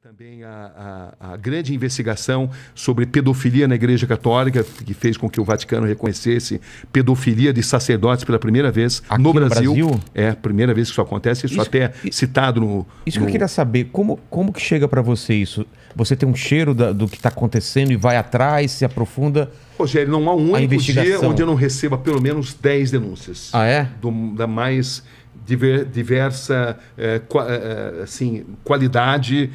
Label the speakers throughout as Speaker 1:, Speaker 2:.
Speaker 1: também a, a, a, grande investigação sobre pedofilia na Igreja Católica, que fez com que o Vaticano reconhecesse pedofilia de sacerdotes pela primeira vez Aqui no, Brasil. no Brasil. É, primeira vez que isso acontece, isso, isso até citado no. Isso no... que eu queria saber, como, como que chega para você isso? Você tem um cheiro da, do que está acontecendo e vai atrás, se aprofunda? Rogério, não há um único dia onde eu não receba pelo menos 10 denúncias. Ah, é? Do, da mais diver, diversa é, qua, é, assim, qualidade,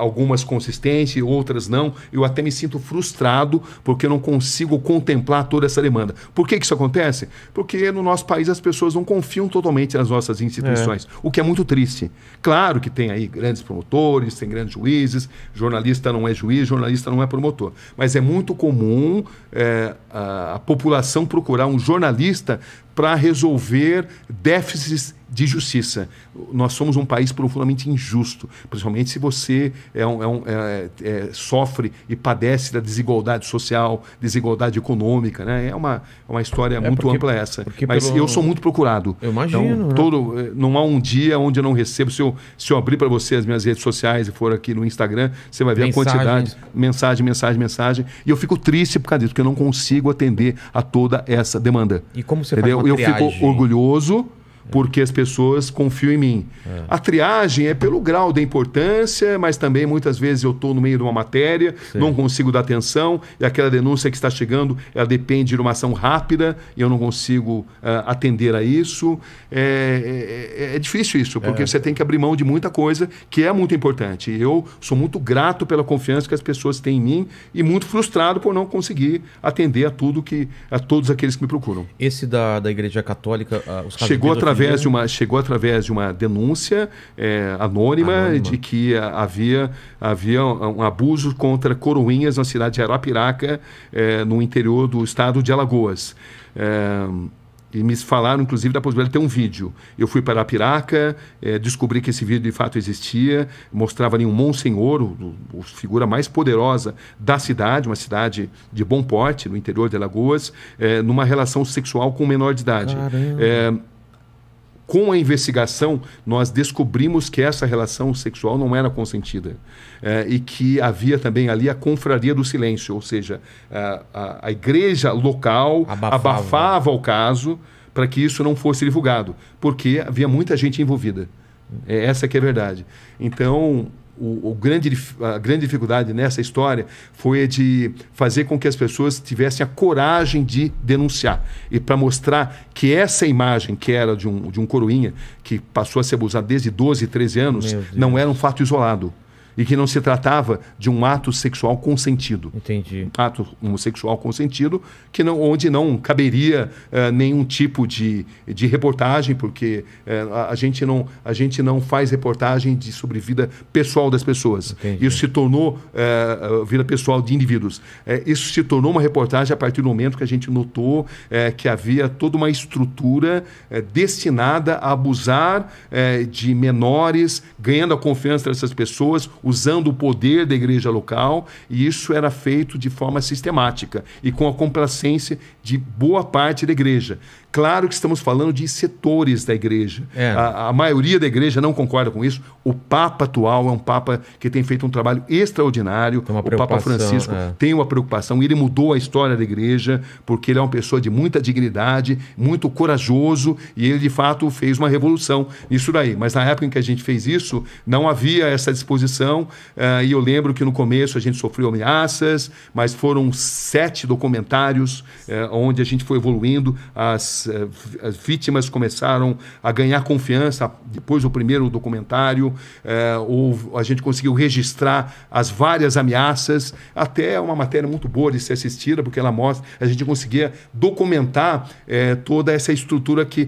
Speaker 1: algumas consistência outras não. Eu até me sinto frustrado porque eu não consigo contemplar toda essa demanda. Por que, que isso acontece? Porque no nosso país as pessoas não confiam totalmente nas nossas instituições, é. o que é muito triste. Claro que tem aí grandes promotores, tem grandes juízes, jornalista não é juiz, jornalista não é promotor. Mas é muito comum a, a população procurar um jornalista para resolver déficits de justiça. Nós somos um país profundamente injusto, principalmente se você é um, é um, é, é sofre e padece da desigualdade social, desigualdade econômica. Né? É uma, é uma história é, muito porque, ampla essa. Mas pelo... eu sou muito procurado. Eu imagino. Então, né? todo, eh, não há um dia onde eu não recebo. Se eu, se eu abrir para você as minhas redes sociais e for aqui no Instagram, você vai ver Mensagens. a quantidade. Mensagem, mensagem, mensagem. E eu fico triste por causa disso, porque eu não consigo atender a toda essa demanda. E como você Entendeu? faz uma Eu fico orgulhoso porque as pessoas confiam em mim. É. A triagem é pelo grau da importância, mas também muitas vezes eu estou no meio de uma matéria, Sim. não consigo dar atenção, e aquela denúncia que está chegando, ela depende de uma ação rápida, e eu não consigo uh, atender a isso. É, é, é, é difícil isso, porque é. você tem que abrir mão de muita coisa que é muito importante. Eu sou muito grato pela confiança que as pessoas têm em mim e muito frustrado por não conseguir atender a tudo que a todos aqueles que me procuram. Esse da, da Igreja Católica, ah, os Chegou através através de uma chegou através de uma denúncia é, anônima, anônima, de que havia havia um abuso contra coroinhas na cidade de Arapiraca, é, no interior do estado de Alagoas. É, e me falaram, inclusive, da possibilidade de ter um vídeo. Eu fui para Arapiraca, é, descobri que esse vídeo de fato existia, mostrava ali um monsenhor, o, o, figura mais poderosa da cidade, uma cidade de bom porte, no interior de Alagoas, é, numa relação sexual com menor de idade. Caramba. É, com a investigação, nós descobrimos que essa relação sexual não era consentida é, e que havia também ali a confraria do silêncio, ou seja, a, a, a igreja local abafava, abafava o caso para que isso não fosse divulgado, porque havia muita gente envolvida. É essa que é a verdade. Então, o, o, grande, a grande dificuldade nessa história foi a de fazer com que as pessoas tivessem a coragem de denunciar. E para mostrar que essa imagem, que era de um, de um coroinha, que passou a ser abusado desde 12, 13 anos, não era um fato isolado e que não se tratava de um ato sexual consentido. Entendi. Ato homossexual consentido, que não, onde não caberia uh, nenhum tipo de, de reportagem, porque uh, a, a, gente não, a gente não faz reportagem de, sobre vida pessoal das pessoas. Entendi. Isso se tornou uh, vida pessoal de indivíduos. isso se tornou uma reportagem a partir do momento que a gente notou que havia toda uma estrutura destinada a abusar de menores, ganhando a confiança dessas pessoas, usando o poder da igreja local, e isso era feito de forma sistemática e com a complacência de boa parte da igreja. Claro que estamos falando de setores da igreja. É. A, a, maioria da igreja não concorda com isso. O Papa atual é um Papa que tem feito um trabalho extraordinário. o Papa Francisco é. tem uma preocupação. Ele mudou a história da igreja, porque ele é uma pessoa de muita dignidade, muito corajoso, e ele de fato fez uma revolução. Isso daí. Mas na época em que a gente fez isso, não havia essa disposição Uh, e eu lembro que no começo a gente sofreu ameaças, mas foram sete documentários uh, onde a gente foi evoluindo. As, uh, as, vítimas começaram a ganhar confiança depois do primeiro documentário. ou a gente conseguiu registrar as várias ameaças. Até uma matéria muito boa de ser assistida, porque ela mostra, a gente conseguia documentar toda essa estrutura que,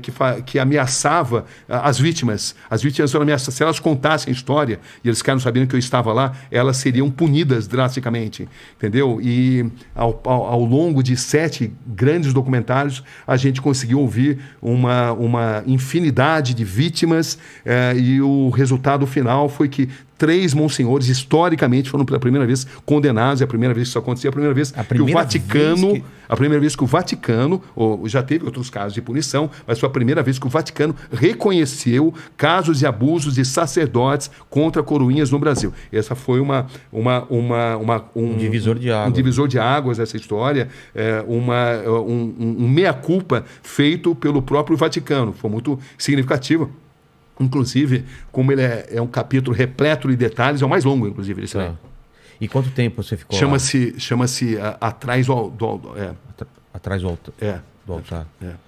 Speaker 1: que, que ameaçava as vítimas. As vítimas foram ameaçadas. Se elas contassem a história e eles ficaram sabendo que eu estava lá, elas seriam punidas drasticamente, entendeu? E ao, ao, ao longo de sete grandes documentários, a gente conseguiu ouvir uma, uma infinidade de vítimas eh, e o resultado final foi que três monsenhores historicamente foram pela primeira vez condenados, é a primeira vez que isso acontecia, a primeira vez a primeira que o Vaticano, que... a primeira vez que o Vaticano, ou, já teve outros casos de punição, mas foi a primeira vez que o Vaticano reconheceu casos de abusos de sacerdotes contra coroinhas no Brasil. Essa foi uma uma uma, uma um, um, divisor de águas, um divisor de águas essa história, é, uma é, um, um meia culpa feito pelo próprio Vaticano, foi muito significativo Inclusive, como ele é, é um capítulo repleto de detalhes, é o mais longo, inclusive, desse tá. E quanto tempo você ficou chama-se, Chama-se ah, Atrás do... do, do é. Atrás do, altar. É. do altar. É.